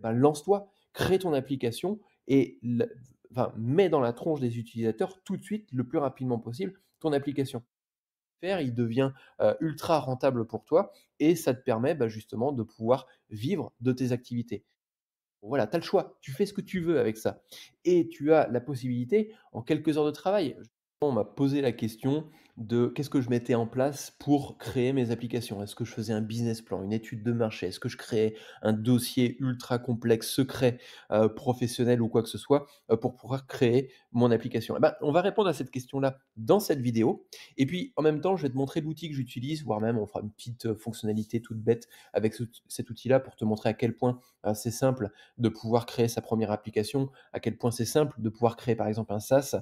Bah, lance-toi, crée ton application et mets dans la tronche des utilisateurs tout de suite, le plus rapidement possible, ton application. Faire, il devient ultra rentable pour toi et ça te permet bah, justement de pouvoir vivre de tes activités. Voilà, tu as le choix, tu fais ce que tu veux avec ça. Et tu as la possibilité, en quelques heures de travail, on m'a posé la question de qu'est-ce que je mettais en place pour créer mes applications. Est-ce que je faisais un business plan, une étude de marché Est-ce que je créais un dossier ultra complexe, secret, euh, professionnel ou quoi que ce soit euh, pour pouvoir créer mon application eh ben, On va répondre à cette question-là dans cette vidéo. Et puis, en même temps, je vais te montrer l'outil que j'utilise, voire même on fera une petite euh, fonctionnalité toute bête avec cet outil-là pour te montrer à quel point c'est simple de pouvoir créer sa première application, à quel point c'est simple de pouvoir créer par exemple un SaaS.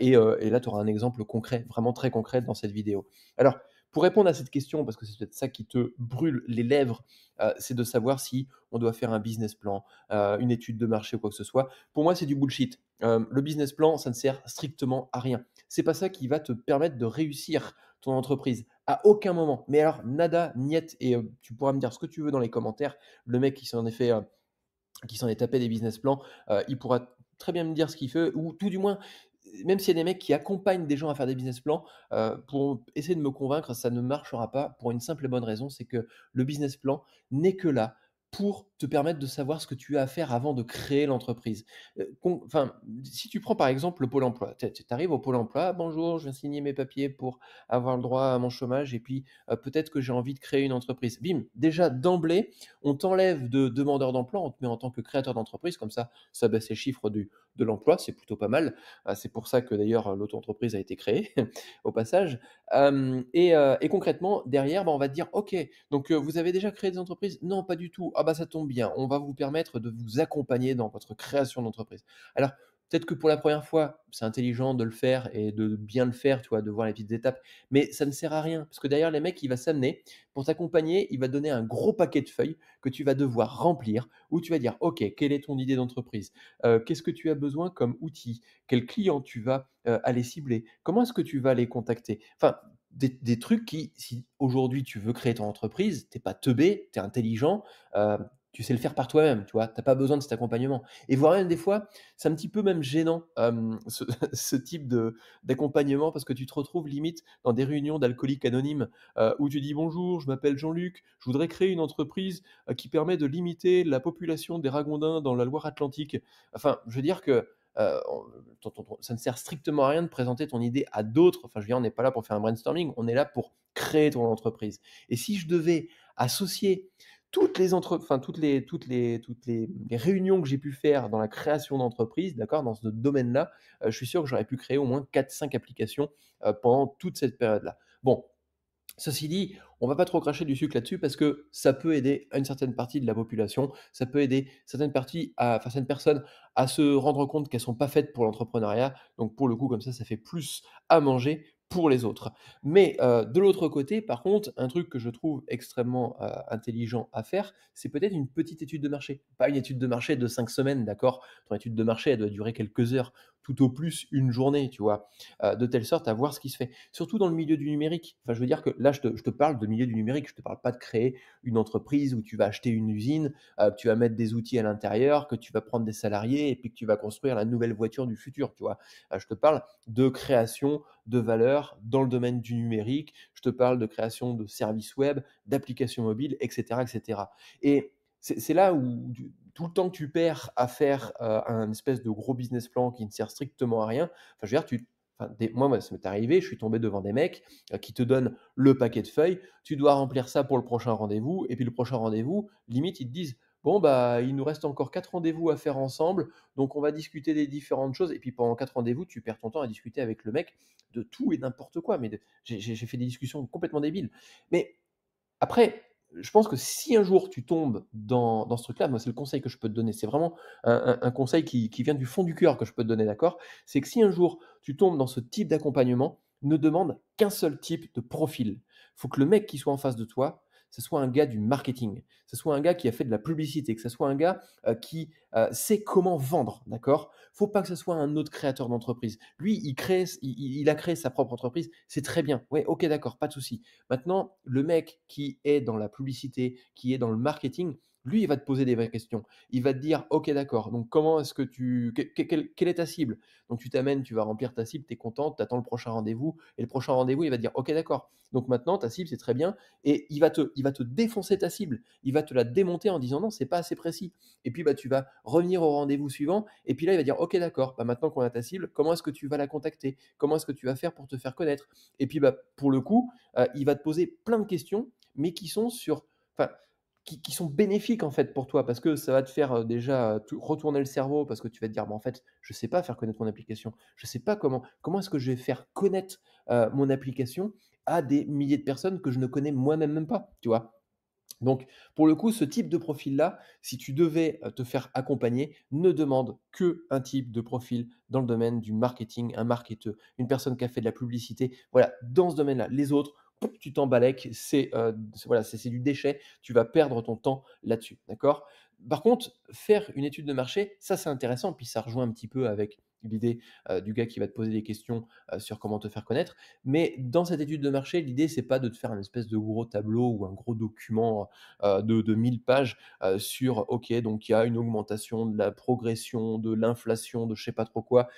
et là, tu auras un exemple concret, vraiment très concret dans cette vidéo. Alors, pour répondre à cette question, parce que c'est peut-être ça qui te brûle les lèvres, euh, c'est de savoir si on doit faire un business plan, euh, une étude de marché ou quoi que ce soit. Pour moi, c'est du bullshit. Euh, le business plan, ça ne sert strictement à rien. C'est pas ça qui va te permettre de réussir ton entreprise à aucun moment. Mais alors, nada, niet, et tu pourras me dire ce que tu veux dans les commentaires. Le mec qui s'en est fait, qui s'en est tapé des business plans, il pourra très bien me dire ce qu'il fait, ou tout du moins, même s'il y a des mecs qui accompagnent des gens à faire des business plans, euh, pour essayer de me convaincre, ça ne marchera pas pour une simple et bonne raison, c'est que le business plan n'est que là pour permettre de savoir ce que tu as à faire avant de créer l'entreprise. Euh, enfin, si tu prends par exemple le Pôle emploi, tu arrives au Pôle emploi, bonjour, je viens signer mes papiers pour avoir le droit à mon chômage et puis euh, peut-être que j'ai envie de créer une entreprise. Bim, déjà d'emblée, on t'enlève de demandeur d'emploi, on te met en tant que créateur d'entreprise, comme ça, ça baisse les chiffres du, de l'emploi, c'est plutôt pas mal. Ah, c'est pour ça que d'ailleurs euh, l'auto-entreprise a été créée, au passage. et, et, concrètement, derrière, bah, on va te dire, OK, donc vous avez déjà créé des entreprises Non, pas du tout. Ah bah ça tombe on va vous permettre de vous accompagner dans votre création d'entreprise. Alors, peut-être que pour la première fois, c'est intelligent de le faire et de bien le faire, tu vois, de voir les petites étapes, mais ça ne sert à rien, parce que derrière, les mecs, il va s'amener, pour t'accompagner, il va donner un gros paquet de feuilles que tu vas devoir remplir, où tu vas dire, OK, quelle est ton idée d'entreprise euh, Qu'est-ce que tu as besoin comme outil Quel client tu vas euh, aller cibler Comment est-ce que tu vas les contacter Enfin, des, trucs qui, si aujourd'hui tu veux créer ton entreprise, t'es pas teubé, tu es intelligent, euh, tu sais le faire par toi-même, tu vois, t'as pas besoin de cet accompagnement. Et voire même des fois, c'est un petit peu même gênant ce, type de d'accompagnement parce que tu te retrouves limite dans des réunions d'alcooliques anonymes où tu dis bonjour, je m'appelle Jean-Luc, je voudrais créer une entreprise qui permet de limiter la population des ragondins dans la Loire-Atlantique. Enfin, je veux dire que ça ne sert strictement à rien de présenter ton idée à d'autres. Enfin, je veux dire, on n'est pas là pour faire un brainstorming, on est là pour créer ton entreprise. Et si je devais associer toutes les enfin toutes les toutes les toutes les, réunions que j'ai pu faire dans la création d'entreprise, d'accord, dans ce domaine-là, euh, je suis sûr que j'aurais pu créer au moins 4 5 applications euh, pendant toute cette période-là. Bon, Ceci dit, on ne va pas trop cracher du sucre là-dessus parce que ça peut aider une certaine partie de la population, ça peut aider certaines parties à certaines personnes à se rendre compte qu'elles ne sont pas faites pour l'entrepreneuriat. Donc pour le coup, comme ça, ça fait plus à manger pour les autres. Mais euh, de l'autre côté, par contre, un truc que je trouve extrêmement euh, intelligent à faire, c'est peut-être une petite étude de marché. Pas une étude de marché de cinq semaines, d'accord Ton étude de marché, elle doit durer quelques heures tout au plus une journée, tu vois, euh, de telle sorte à voir ce qui se fait. Surtout dans le milieu du numérique. Enfin, je veux dire que là, je te, parle de milieu du numérique, je ne te parle pas de créer une entreprise où tu vas acheter une usine, euh, tu vas mettre des outils à l'intérieur, que tu vas prendre des salariés et puis que tu vas construire la nouvelle voiture du futur, tu vois. Euh, je te parle de création de valeur dans le domaine du numérique, je te parle de création de services web, d'applications mobiles, etc., etc. Et c'est là où, tout le temps que tu perds à faire euh, un espèce de gros business plan qui ne sert strictement à rien, enfin, je veux dire, tu, moi, ça m'est arrivé, je suis tombé devant des mecs euh, qui te donnent le paquet de feuilles, tu dois remplir ça pour le prochain rendez-vous, et puis le prochain rendez-vous, limite, ils te disent, bon, bah, il nous reste encore quatre rendez-vous à faire ensemble, donc on va discuter des différentes choses, et puis pendant quatre rendez-vous, tu perds ton temps à discuter avec le mec de tout et n'importe quoi, mais j'ai fait des discussions complètement débiles. Mais après, je pense que si un jour tu tombes dans, ce truc-là, moi c'est le conseil que je peux te donner, c'est vraiment un, conseil qui, vient du fond du cœur que je peux te donner, d'accord C'est que si un jour tu tombes dans ce type d'accompagnement, ne demande qu'un seul type de profil. Il faut que le mec qui soit en face de toi, ce soit un gars du marketing, ce soit un gars qui a fait de la publicité, que ce soit un gars euh, qui euh, sait comment vendre, d'accord Faut pas que ce soit un autre créateur d'entreprise. Lui, il, crée, il, a créé sa propre entreprise, c'est très bien. Ouais, ok, d'accord, pas de souci. Maintenant, le mec qui est dans la publicité, qui est dans le marketing, lui, il va te poser des vraies questions. Il va te dire, ok, d'accord, donc comment est-ce que tu... quelle, est ta cible Donc tu t'amènes, tu vas remplir ta cible, tu es content, tu attends le prochain rendez-vous, et le prochain rendez-vous, il va te dire, ok, d'accord, donc maintenant, ta cible, c'est très bien, et il va, te, il va te défoncer ta cible, il va te la démonter en disant, non, c'est pas assez précis. Et puis, bah, tu vas revenir au rendez-vous suivant, et puis là, il va dire, ok, d'accord, bah, maintenant qu'on a ta cible, comment est-ce que tu vas la contacter Comment est-ce que tu vas faire pour te faire connaître Et puis, bah, pour le coup, euh, il va te poser plein de questions, mais qui sont sur... Enfin, qui, sont bénéfiques en fait pour toi parce que ça va te faire déjà retourner le cerveau parce que tu vas te dire «Bah, en fait je sais pas faire connaître mon application je sais pas comment comment est-ce que je vais faire connaître mon application à des milliers de personnes que je ne connais moi-même même pas tu vois donc pour le coup ce type de profil là si tu devais te faire accompagner ne demande que un type de profil dans le domaine du marketing un marketeur une personne qui a fait de la publicité voilà dans ce domaine là les autres tu t'embalèques, euh, c'est voilà, c'est du déchet, tu vas perdre ton temps là-dessus, d'accord Par contre, faire une étude de marché, ça c'est intéressant, puis ça rejoint un petit peu avec l'idée euh, du gars qui va te poser des questions euh, sur comment te faire connaître. Mais dans cette étude de marché, l'idée, c'est pas de te faire un espèce de gros tableau ou un gros document de, de, 1000 pages sur, OK, donc il y a une augmentation de la progression, de l'inflation, de je sais pas trop quoi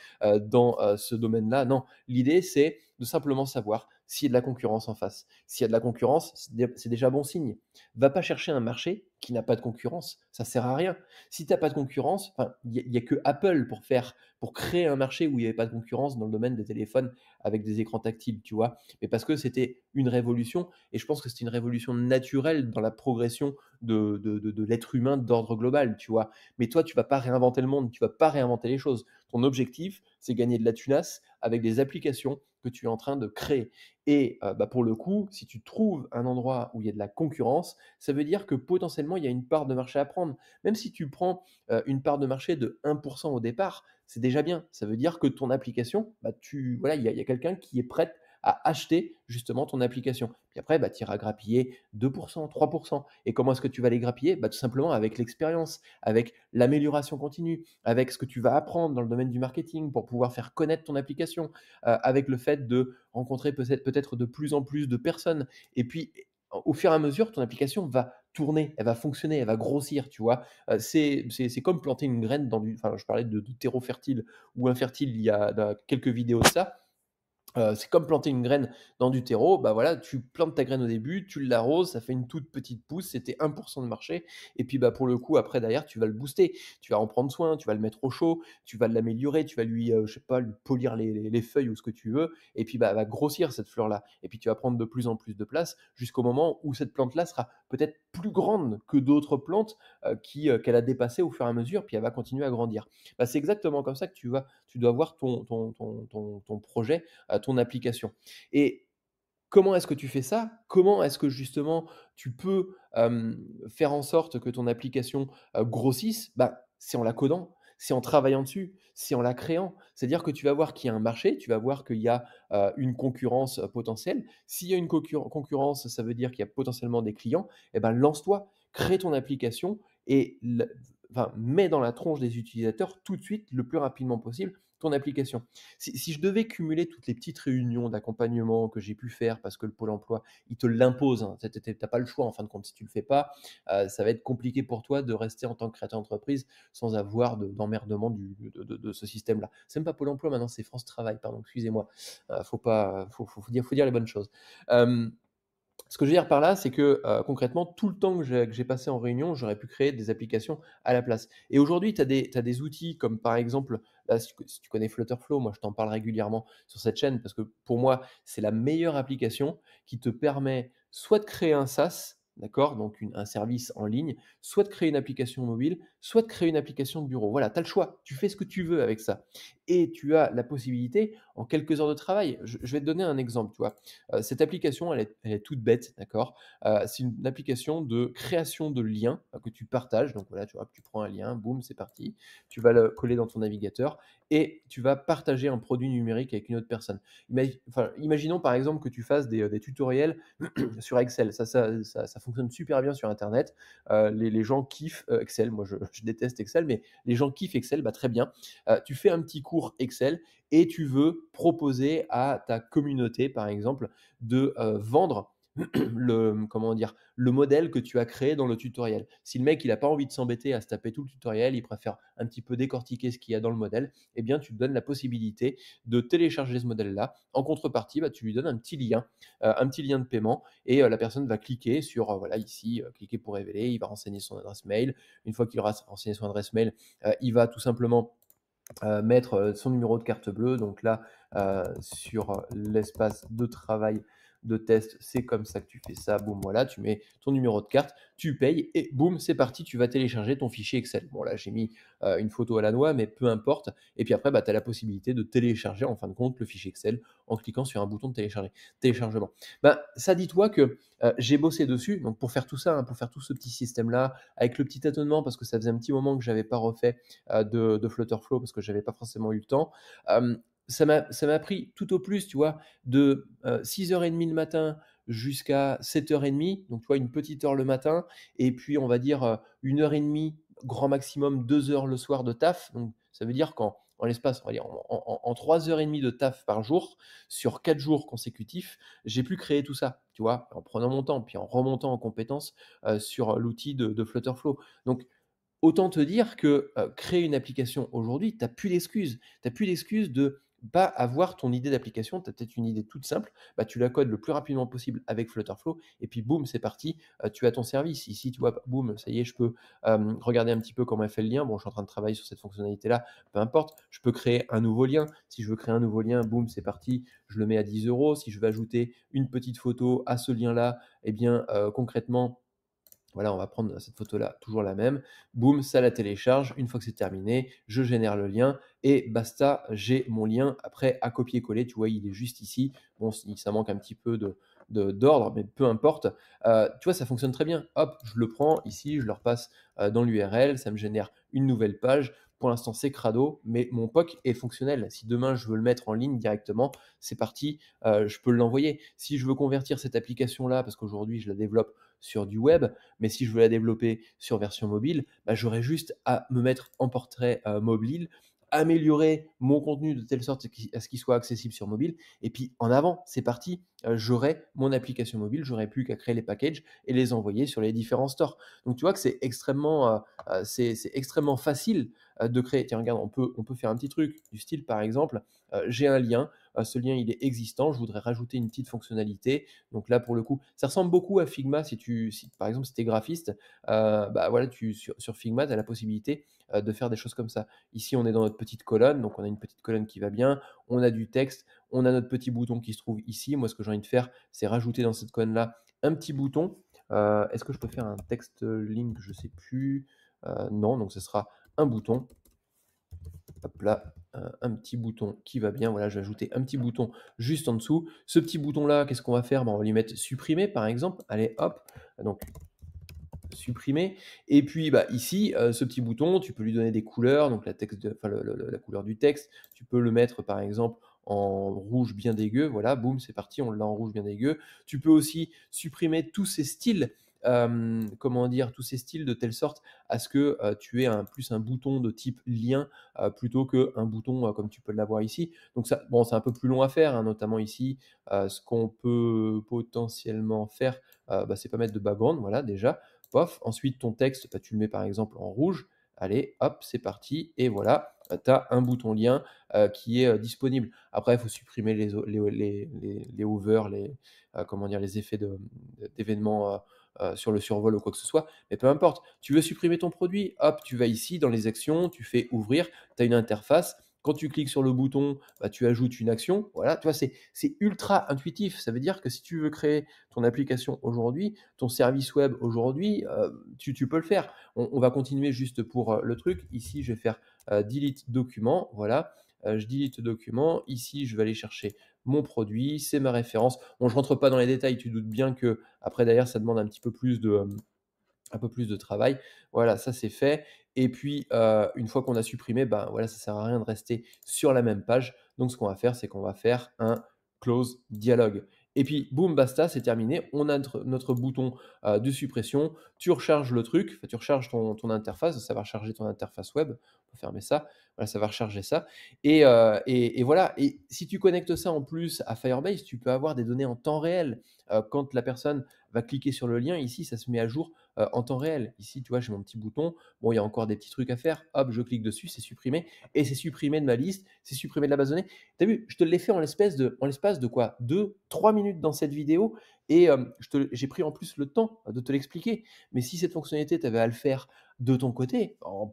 dans ce domaine-là. Non, l'idée, c'est de simplement savoir s'il y a de la concurrence en face. S'il y a de la concurrence, c'est déjà bon signe. Va pas chercher un marché qui n'a pas de concurrence, ça sert à rien. Si tu n'as pas de concurrence, il n'y a, que Apple pour faire, pour créer un marché où il n'y avait pas de concurrence dans le domaine des téléphones avec des écrans tactiles, tu vois. Mais parce que c'était une révolution, et je pense que c'est une révolution naturelle dans la progression de, l'être humain d'ordre global, tu vois. Mais toi, tu vas pas réinventer le monde, tu vas pas réinventer les choses. Ton objectif, c'est gagner de la tunasse avec des applications que tu es en train de créer. Et bah, pour le coup, si tu trouves un endroit où il y a de la concurrence, ça veut dire que potentiellement, il y a une part de marché à prendre. Même si tu prends une part de marché de 1% au départ, c'est déjà bien. Ça veut dire que ton application, bah, tu, voilà, il y a, quelqu'un qui est prêt à acheter justement ton application. Puis après, bah, tu iras grappiller 2%, 3%. Et comment est-ce que tu vas les grappiller bah, Tout simplement avec l'expérience, avec l'amélioration continue, avec ce que tu vas apprendre dans le domaine du marketing pour pouvoir faire connaître ton application, euh, avec le fait de rencontrer peut-être de plus en plus de personnes. Et puis, au fur et à mesure, ton application va tourner, elle va fonctionner, elle va grossir, tu vois. Euh, c'est comme planter une graine dans du... Enfin, je parlais de, de terreau fertile ou infertile il y a quelques vidéos de ça euh, c'est comme planter une graine dans du terreau. Bah voilà, tu plantes ta graine au début, tu l'arroses, ça fait une toute petite pousse, c'était 1% de marché. Et puis bah pour le coup, après derrière, tu vas le booster, tu vas en prendre soin, tu vas le mettre au chaud, tu vas l'améliorer, tu vas lui, euh, je sais pas, lui polir les, les, feuilles ou ce que tu veux. Et puis bah elle va grossir cette fleur là. Et puis tu vas prendre de plus en plus de place jusqu'au moment où cette plante là sera peut-être plus grande que d'autres plantes euh, qui qu'elle a dépassées au fur et à mesure. Puis elle va continuer à grandir. Bah, c'est exactement comme ça que tu vas, tu dois voir ton ton ton, ton, ton projet application. Et comment est-ce que tu fais ça Comment est-ce que justement tu peux faire en sorte que ton application grossisse bah, C'est en la codant, c'est en travaillant dessus, c'est en la créant. C'est-à-dire que tu vas voir qu'il y a un marché, tu vas voir qu'il y a une concurrence potentielle. S'il y a une concurrence, ça veut dire qu'il y a potentiellement des clients. Et eh ben, lance-toi, crée ton application et enfin, mets dans la tronche des utilisateurs tout de suite, le plus rapidement possible, application. Si, je devais cumuler toutes les petites réunions d'accompagnement que j'ai pu faire parce que le Pôle emploi, il te l'impose, hein, pas le choix en fin de compte. Si tu le fais pas, euh, ça va être compliqué pour toi de rester en tant que créateur d'entreprise sans avoir d'emmerdement de, ce système-là. C'est même pas Pôle emploi maintenant, c'est France Travail, pardon, excusez-moi. Euh, faut pas, faut, dire, faut dire les bonnes choses. Euh, ce que je veux dire par là, c'est que euh, concrètement, tout le temps que j'ai passé en réunion, j'aurais pu créer des applications à la place. Et aujourd'hui, tu as, des outils comme par exemple, si, tu, connais Flutterflow, moi je t'en parle régulièrement sur cette chaîne parce que pour moi, c'est la meilleure application qui te permet soit de créer un SaaS, d'accord, donc un service en ligne, soit de créer une application mobile, soit de créer une application de bureau. Voilà, tu as le choix, tu fais ce que tu veux avec ça. Et tu as la possibilité, en quelques heures de travail, je, vais te donner un exemple, tu vois. Euh, cette application, elle est, toute bête, d'accord euh, C'est une application de création de liens hein, que tu partages. Donc voilà, tu vois, tu prends un lien, boum, c'est parti. Tu vas le coller dans ton navigateur et tu vas partager un produit numérique avec une autre personne. imaginons par exemple que tu fasses des, euh, tutoriels sur Excel. Ça ça, fonctionne super bien sur Internet. les, les, gens kiffent Excel. Moi, je, je déteste Excel, mais les gens kiffent Excel, bah, très bien. Euh, tu fais un petit cours Excel et tu veux proposer à ta communauté, par exemple, de euh, vendre le comment dire le modèle que tu as créé dans le tutoriel. Si le mec il a pas envie de s'embêter à se taper tout le tutoriel, il préfère un petit peu décortiquer ce qu'il y a dans le modèle, eh bien tu donnes la possibilité de télécharger ce modèle là. En contrepartie, bah, tu lui donnes un petit lien, euh, un petit lien de paiement et euh, la personne va cliquer sur euh, voilà ici cliquer pour révéler, il va renseigner son adresse mail. Une fois qu'il aura renseigné son adresse mail, il va tout simplement mettre son numéro de carte bleue donc là sur l'espace de travail de test, c'est comme ça que tu fais ça, boum, voilà, tu mets ton numéro de carte, tu payes et boum, c'est parti, tu vas télécharger ton fichier Excel. Bon là, j'ai mis euh, une photo à la noix, mais peu importe. Et puis après, bah, tu as la possibilité de télécharger en fin de compte le fichier Excel en cliquant sur un bouton de télécharger, téléchargement. Bah, ça dit toi que euh, j'ai bossé dessus, donc pour faire tout ça, hein, pour faire tout ce petit système-là, avec le petit tâtonnement, parce que ça faisait un petit moment que j'avais pas refait euh, de, de flow parce que j'avais pas forcément eu le temps ça m'a pris tout au plus, tu vois, de 6h30 euh, le matin jusqu'à 7h30, donc tu vois, une petite heure le matin, et puis on va dire euh, une heure et demie, grand maximum deux heures le soir de taf. Donc ça veut dire qu'en en l'espace, on va dire, en, 3h30 de taf par jour, sur 4 jours consécutifs, j'ai pu créer tout ça, tu vois, en prenant mon temps, puis en remontant en compétences euh, sur l'outil de, de, Flutterflow. Donc, autant te dire que créer une application aujourd'hui, tu n'as plus d'excuses, Tu n'as plus d'excuses de pas avoir ton idée d'application, tu as peut-être une idée toute simple, bah, tu la codes le plus rapidement possible avec Flutterflow, et puis boum, c'est parti, euh, tu as ton service. Ici, tu vois, bah, boum, ça y est, je peux regarder un petit peu comment elle fait le lien. Bon, je suis en train de travailler sur cette fonctionnalité-là, peu importe, je peux créer un nouveau lien. Si je veux créer un nouveau lien, boum, c'est parti, je le mets à 10 euros. Si je veux ajouter une petite photo à ce lien-là, eh bien, euh, concrètement, voilà, on va prendre euh, cette photo-là, toujours la même. Boum, ça la télécharge. Une fois que c'est terminé, je génère le lien et basta, j'ai mon lien après à copier-coller. Tu vois, il est juste ici. Bon, ça manque un petit peu de, d'ordre, mais peu importe. Euh, tu vois, ça fonctionne très bien. Hop, je le prends ici, je le repasse euh, dans l'URL, ça me génère une nouvelle page. Pour l'instant, c'est crado, mais mon POC est fonctionnel. Si demain je veux le mettre en ligne directement, c'est parti, je peux l'envoyer. Si je veux convertir cette application-là, parce qu'aujourd'hui je la développe sur du web, mais si je veux la développer sur version mobile, bah, j'aurais juste à me mettre en portrait euh, mobile, améliorer mon contenu de telle sorte à ce qu'il soit accessible sur mobile, et puis en avant, c'est parti, j'aurais euh, j'aurai mon application mobile, j'aurais plus qu'à créer les packages et les envoyer sur les différents stores. Donc tu vois que c'est extrêmement, euh, c'est, extrêmement facile de créer. Tiens, regarde, on peut, on peut faire un petit truc du style, par exemple, j'ai un lien, euh, ce lien, il est existant. Je voudrais rajouter une petite fonctionnalité. Donc là, pour le coup, ça ressemble beaucoup à Figma. Si tu, par exemple, si tu es graphiste, euh, bah voilà, tu, sur, Figma, tu as la possibilité euh, de faire des choses comme ça. Ici, on est dans notre petite colonne, donc on a une petite colonne qui va bien, on a du texte, on a notre petit bouton qui se trouve ici. Moi, ce que j'ai envie de faire, c'est rajouter dans cette colonne-là un petit bouton. Est-ce que je peux faire un texte link Je sais plus. non, donc ce sera un bouton là, un, petit bouton qui va bien. Voilà, je vais ajouter un petit bouton juste en dessous. Ce petit bouton-là, qu'est-ce qu'on va faire bah, On va lui mettre supprimer, par exemple. Allez, hop. Donc, supprimer. Et puis bah, ici, euh, ce petit bouton, tu peux lui donner des couleurs, donc la, texte la couleur du texte. Tu peux le mettre par exemple en rouge bien dégueu. Voilà, boum, c'est parti, on l'a en rouge bien dégueu. Tu peux aussi supprimer tous ces styles comment dire, tous ces styles de telle sorte à ce que tu aies un, plus un bouton de type lien plutôt plutôt qu'un bouton comme tu peux l'avoir ici. Donc ça, bon, c'est un peu plus long à faire, hein, notamment ici, ce qu'on peut potentiellement faire, bah, c'est pas mettre de background, voilà déjà, pof. Ensuite, ton texte, bah, tu le mets par exemple en rouge. Allez, hop, c'est parti, et voilà, bah, tu as un bouton lien qui est disponible. Après, il faut supprimer les, les, over, comment dire, les effets d'événements euh, sur le survol ou quoi que ce soit, mais peu importe. Tu veux supprimer ton produit, hop, tu vas ici dans les actions, tu fais ouvrir, tu as une interface. Quand tu cliques sur le bouton, bah, tu ajoutes une action. Voilà, tu vois, c'est ultra intuitif. Ça veut dire que si tu veux créer ton application aujourd'hui, ton service web aujourd'hui, euh, tu, peux le faire. On, va continuer juste pour euh, le truc. Ici, je vais faire delete document. Voilà, je delete document. Ici, je vais aller chercher mon produit, c'est ma référence. Bon, je rentre pas dans les détails, tu doutes bien que après d'ailleurs ça demande un petit peu plus de euh, un peu plus de travail. Voilà, ça c'est fait. Et puis euh, une fois qu'on a supprimé, ben voilà, ça sert à rien de rester sur la même page. Donc ce qu'on va faire, c'est qu'on va faire un close dialogue. Et puis, boum, basta, c'est terminé. On a notre, bouton euh, de suppression. Tu recharges le truc, tu recharges ton, ton interface, ça va recharger ton interface web fermer ça, ça va recharger ça. Euh, et, voilà, et si tu connectes ça en plus à Firebase, tu peux avoir des données en temps réel. Euh, quand la personne va cliquer sur le lien, ici, ça se met à jour euh, en temps réel. Ici, tu vois, j'ai mon petit bouton, bon, il y a encore des petits trucs à faire, hop, je clique dessus, c'est supprimé, et c'est supprimé de ma liste, c'est supprimé de la base données. Tu as vu, je te l'ai fait en l'espace de, en l'espace de quoi Deux, trois minutes dans cette vidéo, et j'ai pris en plus le temps de te l'expliquer. Mais si cette fonctionnalité, tu avais à le faire de ton côté, en,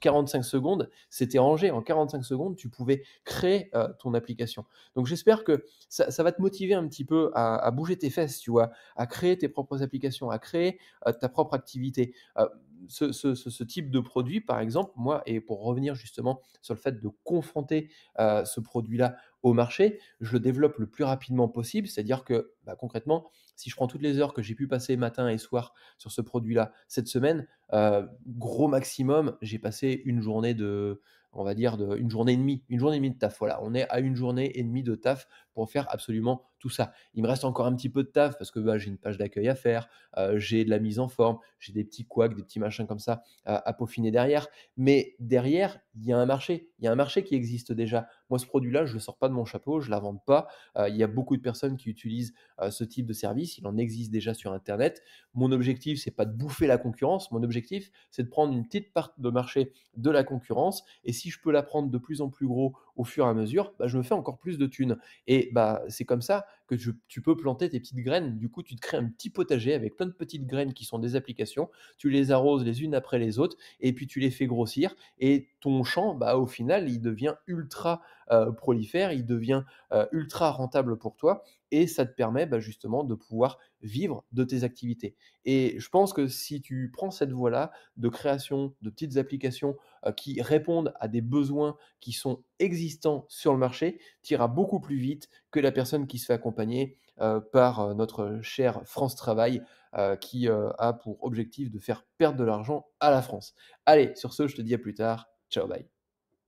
45 secondes, c'était rangé. En 45 secondes, tu pouvais créer euh, ton application. Donc j'espère que ça, va te motiver un petit peu à, bouger tes fesses, tu vois, à créer tes propres applications, à créer euh, ta propre activité. Euh, ce, type de produit, par exemple, moi, et pour revenir justement sur le fait de confronter ce produit-là au marché, je le développe le plus rapidement possible, c'est-à-dire que bah, concrètement, si je prends toutes les heures que j'ai pu passer matin et soir sur ce produit-là cette semaine, euh, gros maximum, j'ai passé une journée de, on va dire, de, une journée et demie, une journée et demie de taf. Voilà, on est à une journée et demie de taf pour faire absolument tout ça. Il me reste encore un petit peu de taf parce que bah, j'ai une page d'accueil à faire, euh, j'ai de la mise en forme, j'ai des petits couacs, des petits machins comme ça à peaufiner derrière. Mais derrière, il y a un marché. Il y a un marché qui existe déjà. Moi, ce produit-là, je ne le sors pas de mon chapeau, je ne vende pas. Euh, il y a beaucoup de personnes qui utilisent euh, ce type de service. Il en existe déjà sur Internet. Mon objectif, c'est pas de bouffer la concurrence. Mon objectif, c'est de prendre une petite part de marché de la concurrence. Et si je peux la prendre de plus en plus gros au fur et à mesure, bah, je me fais encore plus de thunes. Et bah, c'est comme ça que tu, peux planter tes petites graines. Du coup, tu te crées un petit potager avec plein de petites graines qui sont des applications. Tu les arroses les unes après les autres et puis tu les fais grossir. Et ton champ, bah, au final, il devient ultra euh, prolifère, il devient euh, ultra rentable pour toi et ça te permet bah, justement de pouvoir vivre de tes activités. Et je pense que si tu prends cette voie-là de création de petites applications euh, qui répondent à des besoins qui sont existants sur le marché, tu iras beaucoup plus vite que la personne qui se fait accompagner accompagné euh, par euh, notre cher France Travail euh, qui a pour objectif de faire perdre de l'argent à la France. Allez, sur ce, je te dis à plus tard. Ciao, bye.